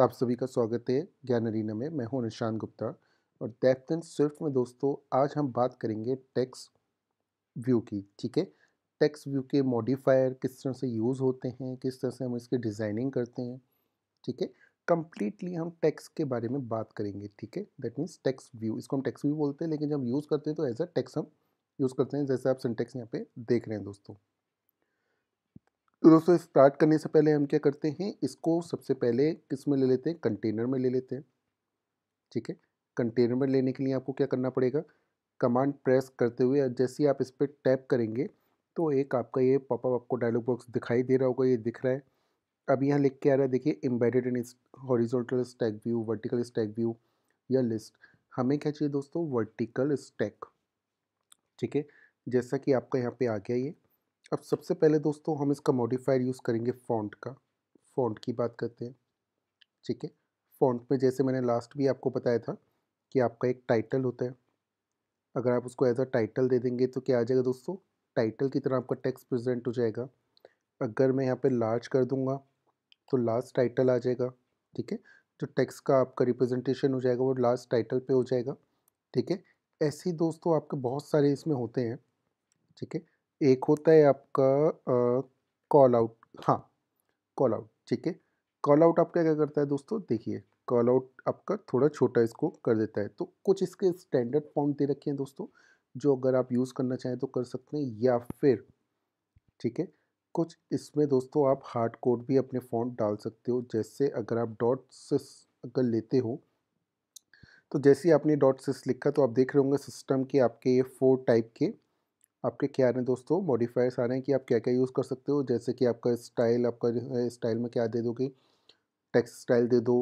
आप सभी का स्वागत है ज्ञान अरीना में मैं हूं निशान गुप्ता और डेप्थ एंड स्विफ्ट में दोस्तों आज हम बात करेंगे टेक्स व्यू की ठीक है टेक्स व्यू के मॉडिफायर किस तरह से यूज़ होते हैं किस तरह से हम इसकी डिज़ाइनिंग करते हैं ठीक है कम्प्लीटली हम टेक्स के बारे में बात करेंगे ठीक है दैट मीन्स टेक्स व्यू इसको हम टेक्स व्यू बोलते हैं लेकिन जब यूज़ करते हैं तो एज अ टेक्स हम यूज़ करते हैं जैसे आप सिंटेक्स यहाँ पे देख रहे हैं दोस्तों तो दोस्तों स्टार्ट करने से पहले हम क्या करते हैं इसको सबसे पहले किस में ले लेते हैं कंटेनर में ले लेते हैं ठीक है कंटेनर में लेने के लिए आपको क्या करना पड़ेगा कमांड प्रेस करते हुए जैसे ही आप इस पर टैप करेंगे तो एक आपका ये पॉपअप आपको डायलॉग बॉक्स दिखाई दे रहा होगा ये दिख रहा है अब यहाँ लिख के आ रहा है देखिए embedded in horizontal stack view vertical stack view या लिस्ट हमें क्या चाहिए दोस्तों वर्टिकल स्टैक ठीक है जैसा कि आपका यहाँ पे आ गया ये अब सबसे पहले दोस्तों हम इसका मॉडिफायर यूज़ करेंगे फ़ॉन्ट का फ़ॉन्ट की बात करते हैं ठीक है फ़ॉन्ट में जैसे मैंने लास्ट भी आपको बताया था कि आपका एक टाइटल होता है अगर आप उसको एज अ टाइटल दे देंगे तो क्या आ जाएगा दोस्तों टाइटल की तरह आपका टेक्स्ट प्रेजेंट हो जाएगा अगर मैं यहाँ पे लार्ज कर दूँगा तो लास्ट टाइटल आ जाएगा ठीक है जो तो टेक्स्ट का आपका रिप्रेजेंटेशन हो जाएगा वो लास्ट टाइटल पे हो जाएगा ठीक है ऐसे ही दोस्तों आपके बहुत सारे इसमें होते हैं ठीक है एक होता है आपका कॉल आउट हाँ कॉल आउट ठीक है कॉल आउट आपका क्या करता है दोस्तों देखिए कॉल आउट आपका थोड़ा छोटा इसको कर देता है तो कुछ इसके स्टैंडर्ड फॉन्ट दे रखे हैं दोस्तों जो अगर आप यूज़ करना चाहें तो कर सकते हैं या फिर ठीक है कुछ इसमें दोस्तों आप हार्ड कोड भी अपने फोन डाल सकते हो जैसे अगर आप डॉट सिस अगर लेते हो तो जैसे ही आपने डॉट सिस लिखा तो आप देख रहे होंगे सिस्टम के आपके ये फोर टाइप के आपके क्या आ रहे हैं दोस्तों मॉडिफायर्स आ रहे हैं कि आप क्या क्या यूज़ कर सकते हो जैसे कि आपका स्टाइल आपका स्टाइल में क्या दे दोगे टेक्स्ट स्टाइल दे दो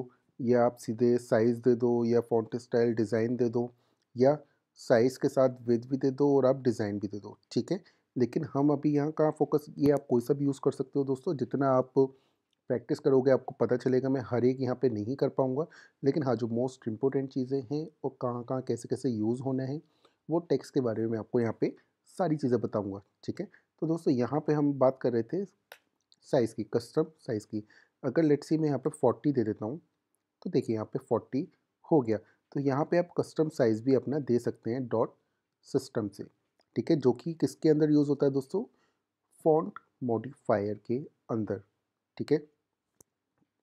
या आप सीधे साइज़ दे दो या फॉन्ट स्टाइल डिज़ाइन दे दो या साइज़ के साथ विद भी दे दो और आप डिज़ाइन भी दे दो ठीक है लेकिन हम अभी यहाँ का फोकस ये आप कोई सा भी यूज़ कर सकते हो दोस्तों जितना आप प्रैक्टिस करोगे आपको पता चलेगा मैं हर एक यहाँ पे नहीं कर पाऊँगा लेकिन हाँ जो मोस्ट इम्पोर्टेंट चीज़ें हैं और कहाँ कहाँ कैसे कैसे यूज़ होना है वो टेक्स्ट के बारे में आपको यहाँ पे सारी चीज़ें बताऊँगा ठीक है तो दोस्तों यहाँ पर हम बात कर रहे थे साइज़ की कस्टम साइज़ की अगर लेट सी मैं यहाँ पर फोर्टी दे देता हूँ तो देखिए यहाँ पर फोर्टी हो गया तो यहाँ पे आप कस्टम साइज़ भी अपना दे सकते हैं डॉट सिस्टम से ठीक है जो कि किसके अंदर यूज़ होता है दोस्तों फॉन्ट मॉडिफायर के अंदर ठीक है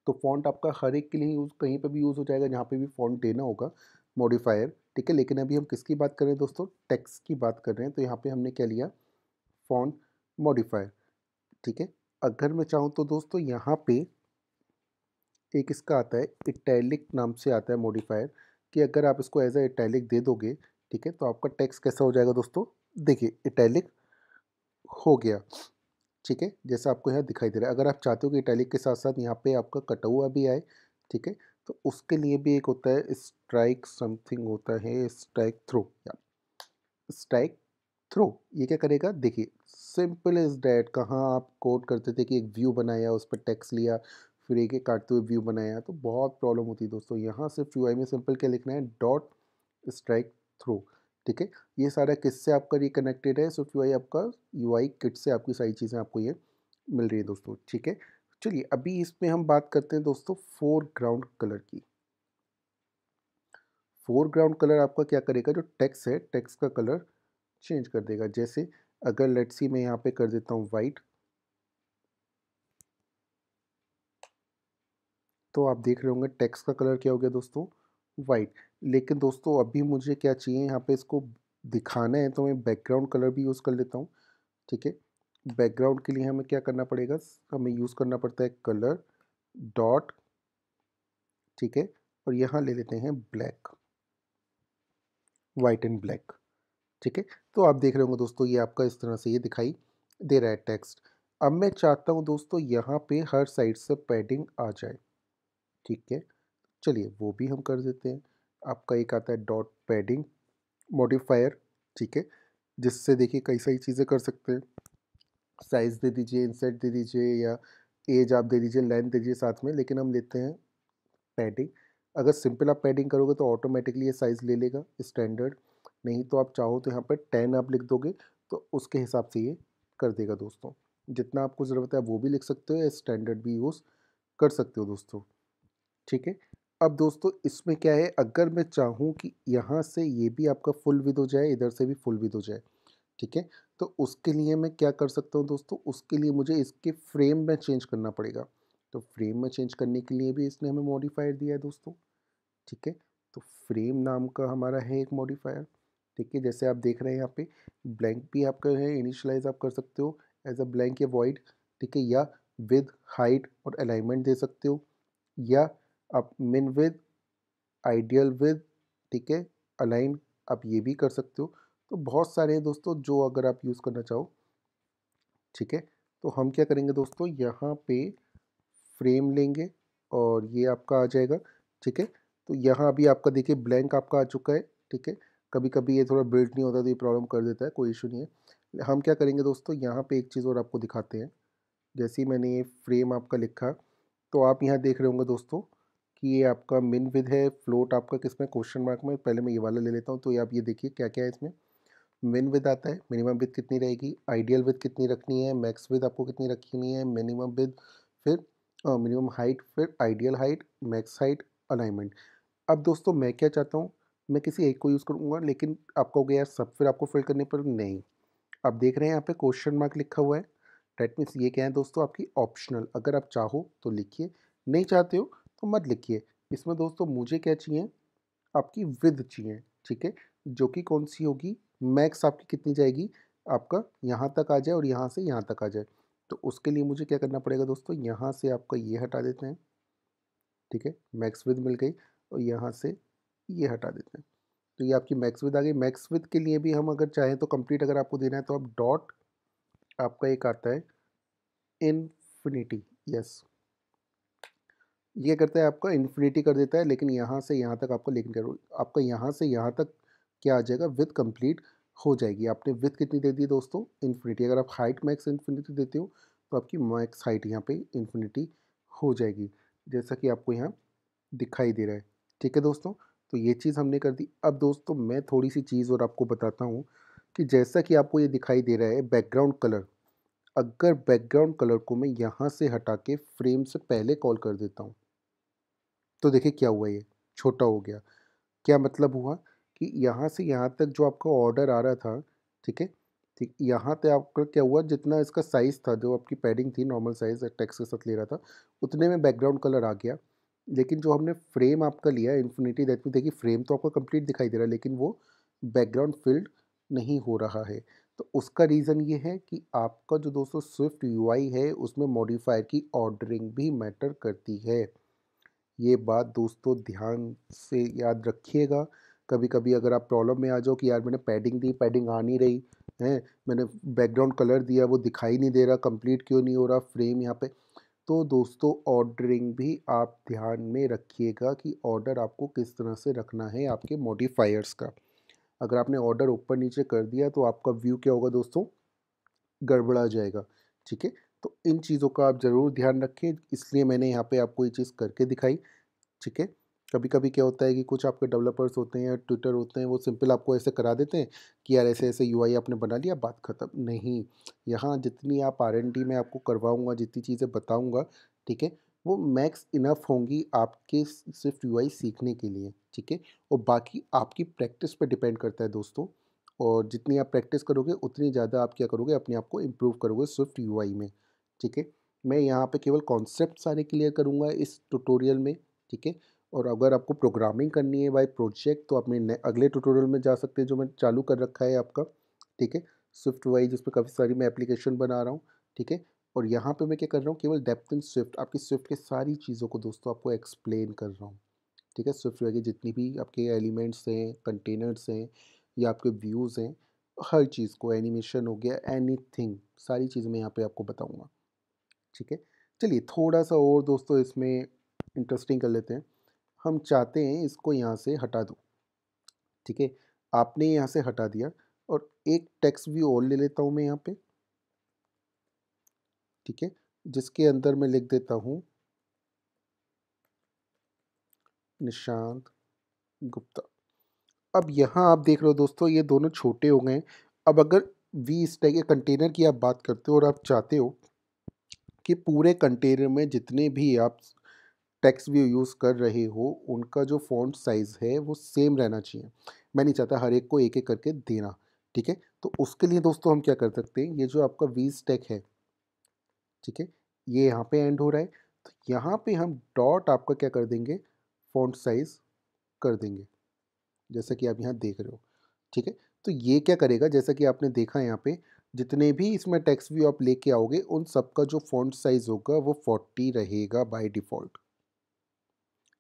तो फॉन्ट आपका हर एक के लिए यूज़ कहीं पर भी यूज़ हो जाएगा जहाँ पर भी फॉन्ट देना होगा मॉडिफायर ठीक है लेकिन अभी हम किसकी बात कर रहे हैं दोस्तों टैक्स की बात कर रहे हैं तो यहाँ पे हमने क्या लिया फॉन्ट मॉडिफायर ठीक है अगर मैं चाहूँ तो दोस्तों यहाँ पे एक इसका आता है इटैलिक नाम से आता है मॉडिफायर कि अगर आप इसको एज ए इटैलिक दे दोगे ठीक है तो आपका टैक्स कैसा हो जाएगा दोस्तों देखिए इटैलिक हो गया ठीक है जैसा आपको यहाँ दिखाई दे रहा है अगर आप चाहते हो कि इटैलिक के साथ साथ यहाँ पे आपका कटौआ भी आए ठीक है तो उसके लिए भी एक होता है स्ट्राइक समथिंग होता है स्ट्राइक थ्रो या स्ट्राइक थ्रो ये क्या करेगा देखिए सिंपल इज डैट कहाँ आप कोड करते थे कि एक व्यू बनाया उस पर टैक्स लिया फिर एक एक काटते हुए व्यू बनाया तो बहुत प्रॉब्लम होती है दोस्तों यहाँ सिर्फ यू में सिंपल क्या लिखना है डॉट स्ट्राइक थ्रो ठीक है ये सारा किससे आपका रिकनेक्टेड है सिर्फ यू आपका यू किट से आपकी सारी चीज़ें आपको ये मिल रही है दोस्तों ठीक है चलिए अभी इसमें हम बात करते हैं दोस्तों फोरग्राउंड कलर की फोरग्राउंड कलर आपका क्या करेगा जो टेक्स है टेक्स का कलर चेंज कर देगा जैसे अगर लेट्सी मैं यहाँ पे कर देता हूँ वाइट तो आप देख रहे होंगे टेक्स का कलर क्या हो गया दोस्तों वाइट लेकिन दोस्तों अभी मुझे क्या चाहिए यहाँ पे इसको दिखाना है तो मैं बैकग्राउंड कलर भी यूज़ कर लेता हूँ ठीक है बैकग्राउंड के लिए हमें क्या करना पड़ेगा हमें यूज़ करना पड़ता है कलर डॉट ठीक है और यहाँ ले लेते हैं ब्लैक वाइट एंड ब्लैक ठीक है तो आप देख रहे होंगे दोस्तों ये आपका इस तरह से ये दिखाई दे रहा है टेक्स्ट अब मैं चाहता हूँ दोस्तों यहाँ पे हर साइड से पैडिंग आ जाए ठीक है चलिए वो भी हम कर देते हैं आपका एक आता है डॉट पैडिंग मॉडिफायर ठीक है जिससे देखिए कई सारी चीज़ें कर सकते हैं साइज़ दे दीजिए इंसेट दे दीजिए या एज आप दे दीजिए लेंथ दे दीजिए साथ में लेकिन हम लेते हैं पैडिंग अगर सिंपल आप पैडिंग करोगे तो ऑटोमेटिकली ये साइज़ ले लेगा स्टैंडर्ड नहीं तो आप चाहो तो यहाँ पर टेन आप लिख दोगे तो उसके हिसाब से ये कर देगा दोस्तों जितना आपको ज़रूरत है वो भी लिख सकते हो या स्टैंडर्ड भी यूज़ कर सकते हो दोस्तों ठीक है अब दोस्तों इसमें क्या है अगर मैं चाहूँ कि यहाँ से ये भी आपका फुल विद हो जाए इधर से भी फुल विद हो जाए ठीक है तो उसके लिए मैं क्या कर सकता हूँ दोस्तों उसके लिए मुझे इसके फ्रेम में चेंज करना पड़ेगा तो फ्रेम में चेंज करने के लिए भी इसने हमें मॉडिफायर दिया है दोस्तों ठीक है तो फ्रेम नाम का हमारा है एक मॉडिफायर ठीक है जैसे आप देख रहे हैं यहाँ पे ब्लैंक भी आपका है इनिशलाइज आप कर सकते हो एज अ ब्लैंक या वॉइड ठीक है या विद हाइट और अलाइनमेंट दे सकते हो या आप मिन विद आइडियल विद ठीक है अलाइन आप ये भी कर सकते हो तो बहुत सारे हैं दोस्तों जो अगर आप यूज़ करना चाहो ठीक है तो हम क्या करेंगे दोस्तों यहाँ पे फ्रेम लेंगे और ये आपका आ जाएगा ठीक है तो यहाँ अभी आपका देखिए ब्लैंक आपका आ चुका है ठीक है कभी कभी ये थोड़ा बिल्ड नहीं होता तो ये प्रॉब्लम कर देता है कोई इशू नहीं है हम क्या करेंगे दोस्तों यहाँ पे एक चीज़ और आपको दिखाते हैं जैसे ही मैंने ये फ्रेम आपका लिखा तो आप यहाँ देख रहे होंगे दोस्तों कि ये आपका मिन विद है फ्लोट आपका किस में क्वेश्चन मार्क में पहले मैं ये वाला ले लेता हूँ तो ये आप ये देखिए क्या क्या है इसमें मिन विद आता है मिनिमम विद कितनी रहेगी आइडियल विद कितनी रखनी है मैक्स विद आपको कितनी रखनी है मिनिमम विद फिर मिनिमम हाइट फिर ideal height max height alignment अब दोस्तों मैं क्या चाहता हूँ मैं किसी एक को यूज़ करूँगा लेकिन आपको गया सब फिर आपको फिल करने पर नहीं आप देख रहे हैं यहाँ पे क्वेश्चन मार्क लिखा हुआ है डेट मीन्स ये क्या है दोस्तों आपकी ऑप्शनल अगर आप चाहो तो लिखिए नहीं चाहते हो तो मत लिखिए इसमें दोस्तों मुझे क्या चाहिए आपकी विद चाहिए ठीक है जो कि कौन सी होगी मैक्स आपकी कितनी जाएगी आपका यहाँ तक आ जाए और यहाँ से यहाँ तक आ जाए तो उसके लिए मुझे क्या करना पड़ेगा दोस्तों यहाँ से आपका ये हटा देते हैं ठीक है मैक्स विद मिल गई और यहाँ से ये हटा देते हैं तो ये आपकी मैक्स विद आ गई मैक्स विद के लिए भी हम अगर चाहें तो कंप्लीट अगर आपको देना है तो आप डॉट आपका एक आता है इन्फिनिटी यस ये करता है आपका इन्फिनिटी कर देता है लेकिन यहाँ से यहाँ तक आपको लेकिन आपका यहाँ से यहाँ तक क्या आ जाएगा विथ कंप्लीट हो जाएगी आपने विथ कितनी दे दी दोस्तों इन्फिनिटी अगर आप हाइट मैक्स इन्फिनिटी देते हो तो आपकी मैक्स हाइट यहाँ पे इन्फिनिटी हो जाएगी जैसा कि आपको यहाँ दिखाई दे रहा है ठीक है दोस्तों तो ये चीज़ हमने कर दी अब दोस्तों मैं थोड़ी सी चीज़ और आपको बताता हूँ कि जैसा कि आपको ये दिखाई दे रहा है बैकग्राउंड कलर अगर बैकग्राउंड कलर को मैं यहाँ से हटा के फ्रेम से पहले कॉल कर देता हूँ तो देखिए क्या हुआ ये छोटा हो गया क्या मतलब हुआ कि यहाँ से यहाँ तक जो आपका ऑर्डर आ रहा था ठीक है ठीक यहाँ तक आपका क्या हुआ जितना इसका साइज़ था जो आपकी पैडिंग थी नॉर्मल साइज़ टैक्स के साथ ले रहा था उतने में बैकग्राउंड कलर आ गया लेकिन जो हमने फ्रेम आपका लिया इन्फिनिटी दैट मीन देखिए फ्रेम तो आपका कंप्लीट दिखाई दे रहा है लेकिन वो बैकग्राउंड फिल्ड नहीं हो रहा है तो उसका रीज़न ये है कि आपका जो दोस्तों स्विफ्ट यू है उसमें मॉडिफायर की ऑर्डरिंग भी मैटर करती है ये बात दोस्तों ध्यान से याद रखिएगा कभी कभी अगर आप प्रॉब्लम में आ जाओ कि यार मैंने पैडिंग दी पैडिंग आ नहीं रही है मैंने बैकग्राउंड कलर दिया वो दिखाई नहीं दे रहा कंप्लीट क्यों नहीं हो रहा फ्रेम यहाँ पे तो दोस्तों ऑर्डरिंग भी आप ध्यान में रखिएगा कि ऑर्डर आपको किस तरह से रखना है आपके मॉडिफायर्स का अगर आपने ऑर्डर ऊपर नीचे कर दिया तो आपका व्यू क्या होगा दोस्तों गड़बड़ा जाएगा ठीक है तो इन चीज़ों का आप ज़रूर ध्यान रखें इसलिए मैंने यहाँ पे आपको ये चीज़ करके दिखाई ठीक है कभी कभी क्या होता है कि कुछ आपके डेवलपर्स होते हैं ट्विटर होते हैं वो सिंपल आपको ऐसे करा देते हैं कि यार ऐसे ऐसे यू आपने बना लिया बात ख़त्म नहीं यहाँ जितनी आप आर में आपको करवाऊँगा जितनी चीज़ें बताऊँगा ठीक है वो मैक्स इनफ होंगी आपके सिर्फ यू सीखने के लिए ठीक है और बाकी आपकी प्रैक्टिस पर डिपेंड करता है दोस्तों और जितनी आप प्रैक्टिस करोगे उतनी ज़्यादा आप क्या करोगे अपने आप को इम्प्रूव करोगे स्विफ्ट यू में ठीक है मैं यहाँ पे केवल कॉन्सेप्ट सारे क्लियर करूँगा इस ट्यूटोरियल में ठीक है और अगर आपको प्रोग्रामिंग करनी है बाई प्रोजेक्ट तो आप मेरे अगले ट्यूटोरियल में जा सकते हैं जो मैं चालू कर रखा है आपका ठीक है स्विफ्ट वाइज उस पर काफ़ी सारी मैं एप्लीकेशन बना रहा हूँ ठीक है और यहाँ पे मैं क्या कर रहा हूँ केवल डेप्थ इन स्विफ्ट आपकी स्विफ्ट के सारी चीज़ों को दोस्तों आपको एक्सप्लेन कर रहा हूँ ठीक है स्विफ्ट के जितनी भी आपके एलिमेंट्स हैं कंटेनर्स हैं या आपके व्यूज़ हैं हर चीज़ को एनिमेशन हो गया एनी सारी चीज़ मैं यहाँ पे आपको बताऊँगा ठीक है चलिए थोड़ा सा और दोस्तों इसमें इंटरेस्टिंग कर लेते हैं हम चाहते हैं इसको यहाँ से हटा दूँ ठीक है आपने यहाँ से हटा दिया और एक टेक्स्ट व्यू और ले लेता हूँ मैं यहाँ पे ठीक है जिसके अंदर मैं लिख देता हूँ निशांत गुप्ता अब यहाँ आप देख रहे हो दोस्तों ये दोनों छोटे हो गए अब अगर वी स्टैक या कंटेनर की आप बात करते हो और आप चाहते हो कि पूरे कंटेनर में जितने भी आप टेक्स्ट व्यू यूज़ कर रहे हो उनका जो फॉन्ट साइज़ है वो सेम रहना चाहिए मैं नहीं चाहता हर एक को एक एक करके देना ठीक है तो उसके लिए दोस्तों हम क्या कर सकते हैं ये जो आपका वीज टेक है ठीक है ये यहाँ पे एंड हो रहा है तो यहाँ पे हम डॉट आपका क्या कर देंगे फॉन्ट साइज़ कर देंगे जैसा कि आप यहाँ देख रहे हो ठीक है तो ये क्या करेगा जैसा कि आपने देखा यहाँ पर जितने भी इसमें टेक्स्ट व्यू आप लेके आओगे उन सबका जो फॉन्ट साइज़ होगा वो फोर्टी रहेगा बाय डिफ़ॉल्ट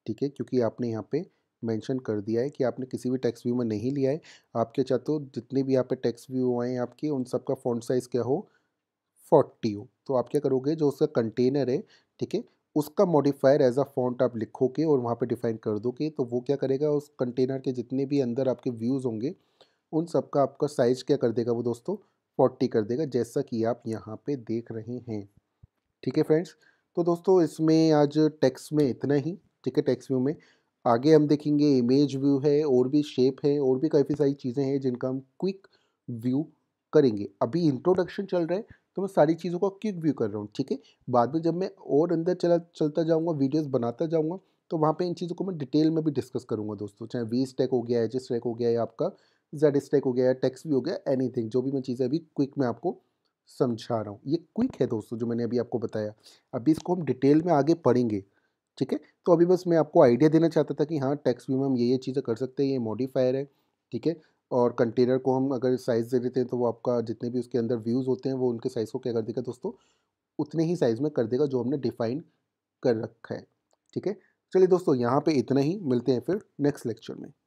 ठीक है क्योंकि आपने यहाँ पे मेंशन कर दिया है कि आपने किसी भी टैक्स व्यू में नहीं लिया है आपके चाहे तो जितने भी यहाँ पे टैक्स व्यू आए हैं आपके उन सब का फ़ॉन्ट साइज़ क्या हो फोर्टी हो तो आप क्या करोगे जो उसका कंटेनर है ठीक है उसका मॉडिफायर एज अ फॉन्ट आप लिखोगे और वहाँ पर डिफाइन कर दोगे तो वो क्या करेगा उस कंटेनर के जितने भी अंदर आपके व्यूज़ होंगे उन सब का आपका साइज क्या कर देगा वो दोस्तों फोर्टी कर देगा जैसा कि आप यहाँ पर देख रहे हैं ठीक है फ्रेंड्स तो दोस्तों इसमें आज टेक्स्ट में इतना ही टिकट एक्स व्यू में आगे हम देखेंगे इमेज व्यू है और भी शेप है और भी काफ़ी सारी चीज़ें हैं जिनका हम क्विक व्यू करेंगे अभी इंट्रोडक्शन चल रहा है तो मैं सारी चीज़ों का क्विक व्यू कर रहा हूँ ठीक है बाद में जब मैं और अंदर चला चलता जाऊँगा वीडियोज़ बनाता जाऊँगा तो वहाँ पर इन चीज़ों को मैं डिटेल में भी डिस्कस करूँगा दोस्तों चाहे वी स्टैक हो गया एच स्टैक हो गया या आपका जेड स्टैक हो गया टेक्स व्यू हो गया एनीथिंग जो भी मैं चीज़ें अभी क्विक में आपको समझा रहा हूँ ये क्विक है दोस्तों जो मैंने अभी आपको बताया अभी इसको हम डिटेल में आगे पढ़ेंगे ठीक है तो अभी बस मैं आपको आइडिया देना चाहता था कि हाँ टैक्स व्यू में हम ये ये चीज़ें कर सकते हैं ये मॉडिफायर है ठीक है और कंटेनर को हम अगर साइज़ दे देते हैं तो वो आपका जितने भी उसके अंदर व्यूज़ होते हैं वो उनके साइज़ को क्या कर देगा दोस्तों उतने ही साइज़ में कर देगा जो हमने डिफ़ाइन कर रखा है ठीक है चलिए दोस्तों यहाँ पर इतना ही मिलते हैं फिर नेक्स्ट लेक्चर में